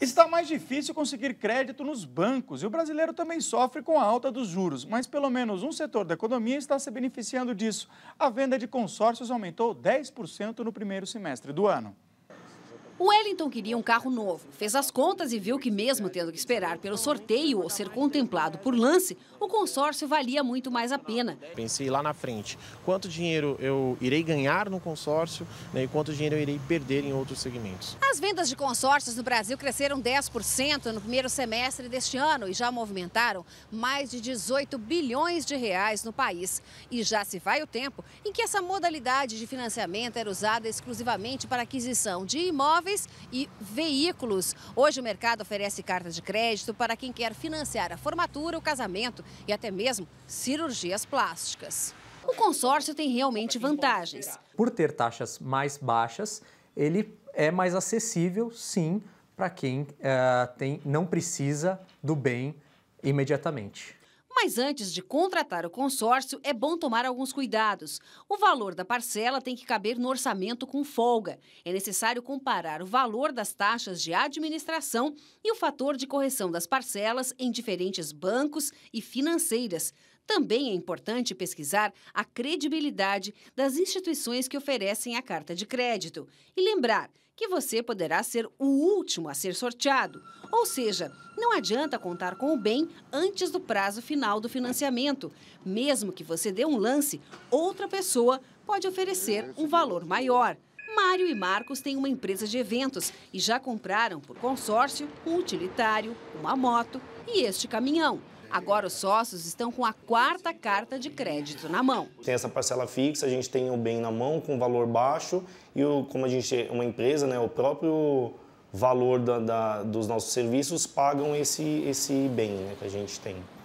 Está mais difícil conseguir crédito nos bancos e o brasileiro também sofre com a alta dos juros, mas pelo menos um setor da economia está se beneficiando disso. A venda de consórcios aumentou 10% no primeiro semestre do ano. O Wellington queria um carro novo. Fez as contas e viu que, mesmo tendo que esperar pelo sorteio ou ser contemplado por lance, o consórcio valia muito mais a pena. Pensei lá na frente quanto dinheiro eu irei ganhar no consórcio né, e quanto dinheiro eu irei perder em outros segmentos. As vendas de consórcios no Brasil cresceram 10% no primeiro semestre deste ano e já movimentaram mais de 18 bilhões de reais no país. E já se vai o tempo em que essa modalidade de financiamento era usada exclusivamente para aquisição de imóveis imóveis e veículos. Hoje o mercado oferece cartas de crédito para quem quer financiar a formatura, o casamento e até mesmo cirurgias plásticas. O consórcio tem realmente vantagens. Por ter taxas mais baixas, ele é mais acessível, sim, para quem uh, tem, não precisa do bem imediatamente. Mas antes de contratar o consórcio, é bom tomar alguns cuidados. O valor da parcela tem que caber no orçamento com folga. É necessário comparar o valor das taxas de administração e o fator de correção das parcelas em diferentes bancos e financeiras. Também é importante pesquisar a credibilidade das instituições que oferecem a carta de crédito e lembrar que você poderá ser o último a ser sorteado. Ou seja, não adianta contar com o bem antes do prazo final do financiamento. Mesmo que você dê um lance, outra pessoa pode oferecer um valor maior. Mário e Marcos têm uma empresa de eventos e já compraram por consórcio um utilitário, uma moto e este caminhão. Agora os sócios estão com a quarta carta de crédito na mão. Tem essa parcela fixa, a gente tem o bem na mão com valor baixo e o, como a gente é uma empresa, né, o próprio valor da, da, dos nossos serviços pagam esse, esse bem né, que a gente tem.